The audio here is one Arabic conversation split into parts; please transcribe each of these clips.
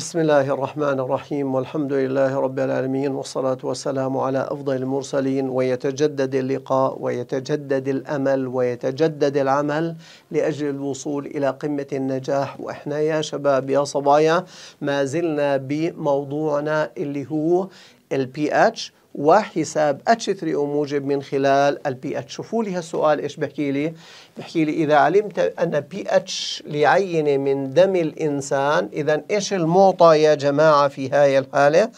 بسم الله الرحمن الرحيم والحمد لله رب العالمين والصلاة والسلام على أفضل المرسلين ويتجدد اللقاء ويتجدد الأمل ويتجدد العمل لأجل الوصول إلى قمة النجاح وإحنا يا شباب يا صبايا ما زلنا بموضوعنا اللي هو الـ pH وحساب اتش 3 او موجب من خلال البي اتش شوفوا لي هالسؤال ايش بحكي لي بحكي لي اذا علمت ان pH لعينه من دم الانسان اذا ايش المعطى يا جماعه في هاي الحاله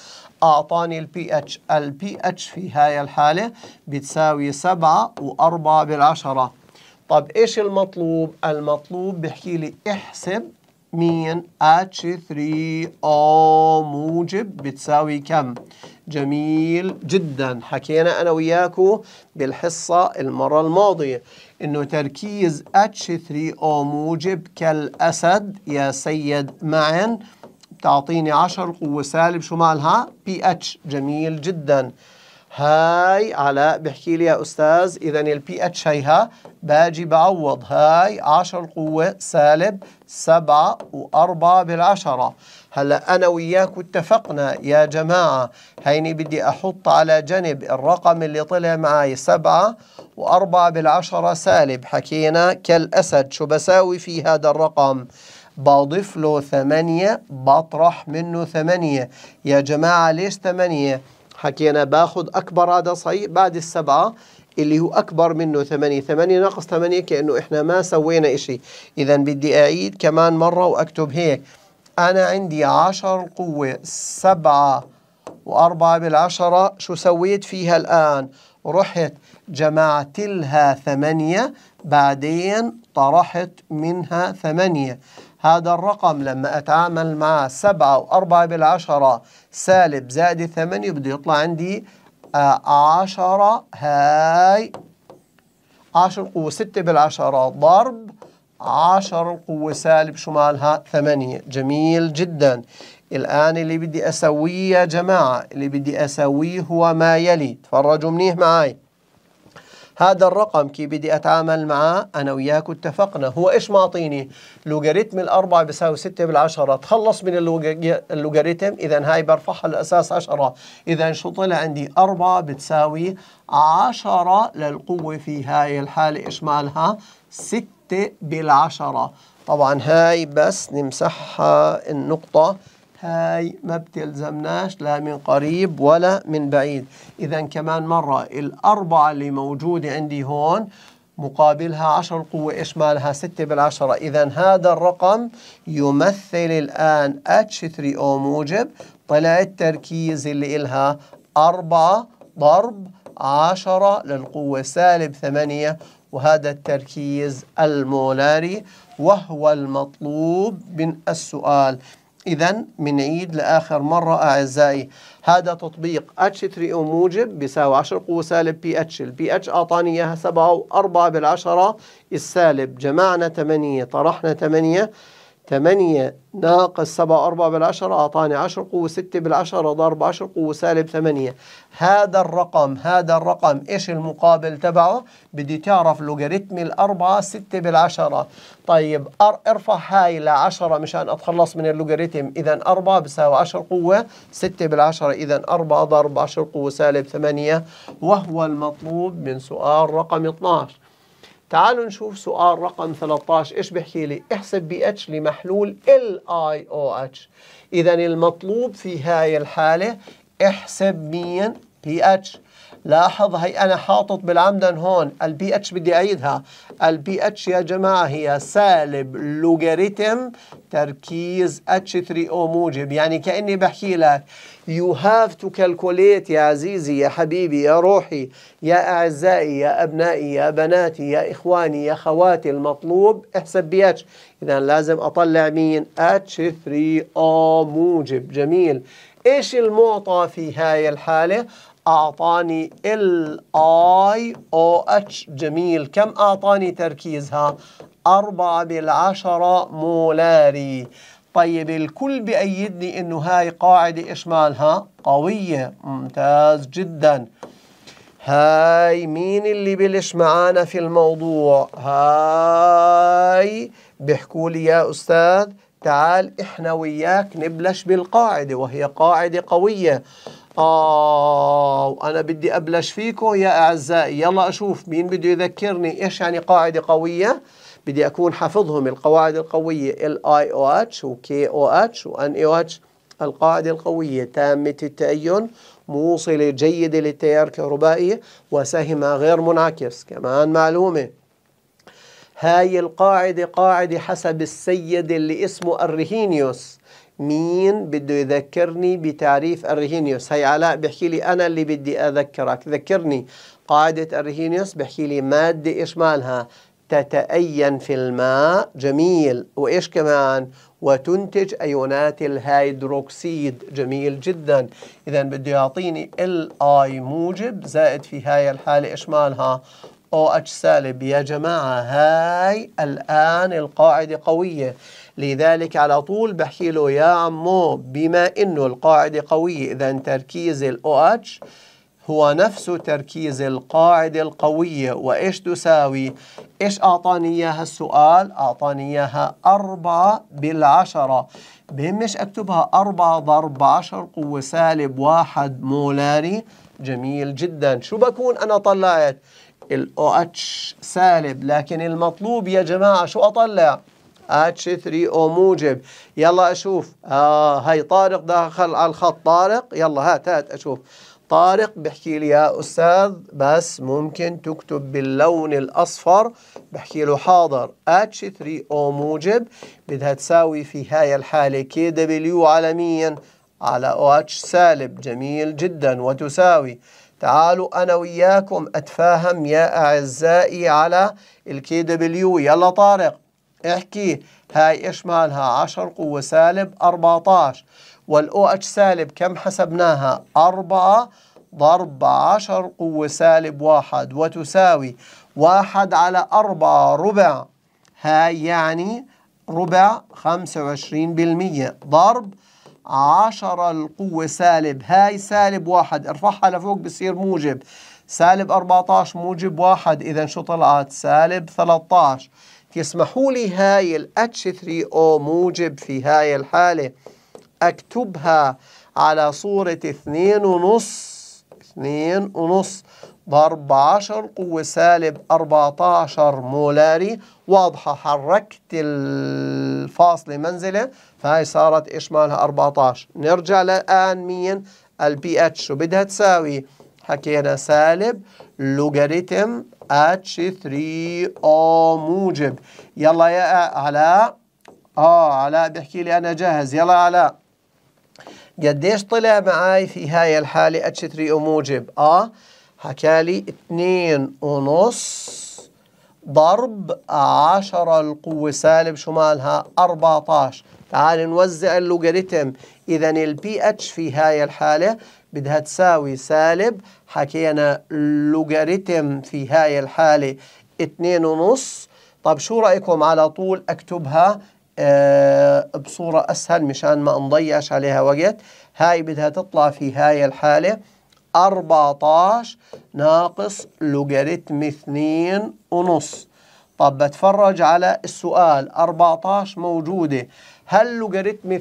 اعطاني البي اتش البي اتش في هاي الحاله بتساوي 7 و4 بالعشره طب ايش المطلوب المطلوب بحكي لي احسب مين H3O موجب بتساوي كم جميل جدا حكينا أنا وياكو بالحصة المرة الماضية إنه تركيز H3O موجب كالأسد يا سيد معن بتعطيني 10 قوة سالب شو مالها؟ pH جميل جداً هاي علاء بحكي لي يا أستاذ إذا البي اتش هيها باجي بعوض هاي 10 القوة سالب 7 و4 بالعشرة هلا أنا وياك اتفقنا يا جماعة هيني بدي أحط على جنب الرقم اللي طلع معي 7 و4 بالعشرة سالب حكينا كالأسد شو بساوي في هذا الرقم بضيف له ثمانية بطرح منه ثمانية يا جماعة ليش ثمانية؟ حكينا باخذ اكبر هذا صحيح بعد السبعه اللي هو اكبر منه ثمانية ثمانية ناقص ثمانية كانه احنا ما سوينا شيء اذا بدي اعيد كمان مره واكتب هيك انا عندي 10 قوه 7 وأربعة بالعشرة شو سويت فيها الآن رحت جمعت لها ثمانية بعدين طرحت منها ثمانية هذا الرقم لما أتعامل مع سبعة وأربعة بالعشرة سالب زائد ثمانية بده يطلع عندي آه، عشرة هاي عشر قوة ستة بالعشرة ضرب عشر قوة سالب شو مالها ثمانية جميل جدا الآن اللي بدي أسويه يا جماعة اللي بدي أسويه هو ما يلي تفرجوا منيح معاي هذا الرقم كي بدي اتعامل معاه انا وياك اتفقنا هو ايش معطيني لوغاريتم الاربعة بيساوي 6 بالعشرة تخلص من اللوغاريتم اذا هاي برفعها الاساس 10 اذا شو طلع عندي 4 بتساوي 10 للقوة في هاي الحالة ايش مالها 6 بالعشرة طبعا هاي بس نمسحها النقطة هاي ما بتلزمناش لا من قريب ولا من بعيد إذا كمان مرة الأربعة اللي موجودة عندي هون مقابلها 10 القوة إيش مالها 6 بالعشرة إذا هذا الرقم يمثل الآن H3O موجب طلع التركيز اللي إلها أربعة ضرب 10 للقوة سالب 8 وهذا التركيز المولاري وهو المطلوب من السؤال إذا بنعيد لآخر مرة أعزائي هذا تطبيق H3O موجب بيساوي 10 قوة سالب بي اتش، البي اتش أعطاني إياها 7 و 4 بالعشرة السالب، جمعنا 8 طرحنا 8 8 ناقص 7 4 بالعشرة أعطاني 10 قوة 6 بالعشرة ضرب 10 قوة سالب 8 هذا الرقم هذا الرقم إيش المقابل تبعه بدي تعرف لوغاريتم الأربعة 6 بالعشرة طيب ارفع هاي ل 10 مشان أتخلص من اللوغاريتم إذا 4 بساوي 10 قوة 6 بالعشرة إذا 4 ضرب 10 قوة سالب 8 وهو المطلوب من سؤال رقم 12 تعالوا نشوف سؤال رقم 13 ايش بحكي لي احسب بي اتش لمحلول ال اي او اتش اذا المطلوب في هاي الحاله احسب مين بي اتش لاحظ هي انا حاطط بالعمدن هون البي اتش بدي اعيدها البي اتش يا جماعه هي سالب لوغاريتم تركيز H3O موجب يعني كأني بحكي لك you have to calculate يا عزيزي يا حبيبي يا روحي يا أعزائي يا أبنائي يا بناتي يا إخواني يا خواتي المطلوب احسب ب H إذا لازم أطلع مين H3O موجب جميل إيش المعطى في هاي الحالة أعطاني ال I O H جميل كم أعطاني تركيزها أربعة بالعشرة مولاري طيب الكل بأيدني إنه هاي قاعدة إيش مالها قوية ممتاز جدا هاي مين اللي بلش معانا في الموضوع هاي بيحكوا لي يا أستاذ تعال إحنا وياك نبلش بالقاعدة وهي قاعدة قوية آه وأنا بدي أبلش فيكم يا أعزائي يلا أشوف مين بده يذكرني إيش يعني قاعدة قوية بدي أكون حافظهم القواعد القوية او اتش وكي اتش وان اي او اتش القاعدة القوية تامة التأين موصلة جيدة للتيار الكهربائي وسهمها غير منعكس كمان معلومة هاي القاعدة قاعدة حسب السيد اللي اسمه الرهينيوس مين بده يذكرني بتعريف الرهينيوس هي علاء بحكي لي أنا اللي بدي أذكرك ذكرني قاعدة الرهينيوس بحكي لي مادة إشمالها تتأين في الماء جميل وإيش كمان وتنتج أيونات الهيدروكسيد جميل جدا إذا بده يعطيني آي موجب زائد في هاي الحالة إيش مالها أو أتش سالب يا جماعة هاي الآن القاعدة قوية لذلك على طول بحكي له يا عمو بما إنه القاعدة قوية إذا تركيز ال OH هو نفس تركيز القاعدة القوية وإيش تساوي؟ إيش أعطاني إياها السؤال؟ أعطاني إياها أربعة بالعشرة بهمش أكتبها أربعة ضرب عشر قوة سالب واحد مولاري جميل جدا شو بكون أنا طلعت؟ الـ OH سالب لكن المطلوب يا جماعة شو أطلع؟ H3O موجب يلا أشوف آه هي طارق داخل على الخط طارق يلا هات هات أشوف طارق بحكي لي يا أستاذ بس ممكن تكتب باللون الأصفر بحكي له حاضر H3O موجب بدها تساوي في هاي الحالة KW على مين؟ على OH سالب جميل جدا وتساوي تعالوا أنا وياكم أتفاهم يا أعزائي على الكي دبليو يلا طارق احكي هاي إيش مالها 10 قوة سالب 14 والأو اتش سالب كم حسبناها 4 ضرب 10 قوة سالب 1 وتساوي 1 على 4 ربع هاي يعني ربع 25% ضرب 10 القوة سالب هاي سالب 1 ارفعها لفوق بصير موجب سالب 14 موجب 1 إذا شو طلعت سالب 13 يسمحوا لي هاي ال H3O موجب في هاي الحالة أكتبها على صورة اثنين ونص اثنين ونص ضرب عشر قوة سالب 14 مولاري واضحة حركت الفاصلة منزلة فهي صارت إيش مالها 14 نرجع الآن مين ال pH شو بدها تساوي حكينا سالب لوغاريتم اتش 3 او موجب يلا يا علاء اه علاء بيحكي لي انا جاهز يلا علاء قديش طلع معي في هاي الحالة اتش 3 او موجب اه حكالي اتنين ونص ضرب عشرة القوة سالب شو مالها 14 تعال نوزع اللوغاريتم إذا البي اتش في هاي الحالة بدها تساوي سالب حكينا لوغاريتم في هاي الحالة اتنين ونص طب شو رأيكم على طول أكتبها أه بصورة أسهل مشان ما نضيعش عليها وقت هاي بدها تطلع في هاي الحالة 14 ناقص لوغاريتم 2 ونص طب بتفرج على السؤال 14 موجودة هل لوغاريتم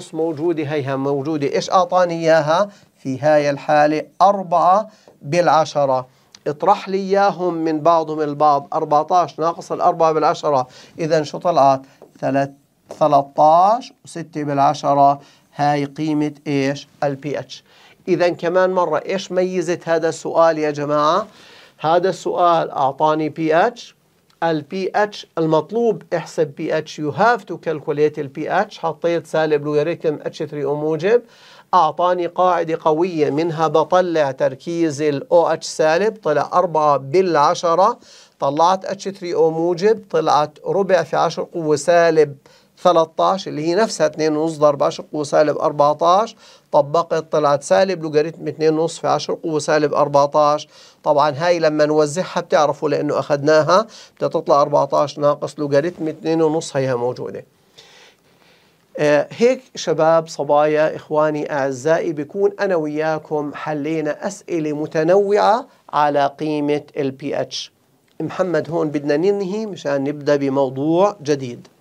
2.5 موجودة هيها موجودة إيش أعطاني إياها في هاي الحالة 4 بالعشرة اطرح لي إياهم من بعضهم البعض 14 ناقص الأربعة بالعشرة إذا شو طلعت 13 و6 بالعشرة هاي قيمة إيش البي اتش إذا كمان مرة إيش ميزه هذا السؤال يا جماعة هذا السؤال أعطاني pH البي اتش المطلوب احسب بي اتش يو هاف تو كالكوليت البي اتش حطيت سالب لوغاريتم اتش 3 او موجب اعطاني قاعده قويه منها بطلع تركيز الاو اتش سالب طلع 4 بالعشره طلعت اتش 3 او موجب طلعت ربع في 10 قوه سالب 13 اللي هي نفسها 2.5 ضرب 10 قوة سالب 14 طبقت طلعت سالب لوغاريتم 2.5 في 10 قوة سالب 14 طبعا هاي لما نوزعها بتعرفوا لأنه أخذناها بتطلع 14 ناقص لوغاريتم 2.5 هيها موجودة آه، هيك شباب صبايا إخواني أعزائي بكون أنا وياكم حلينا أسئلة متنوعة على قيمة ال pH محمد هون بدنا ننهي مشان نبدأ بموضوع جديد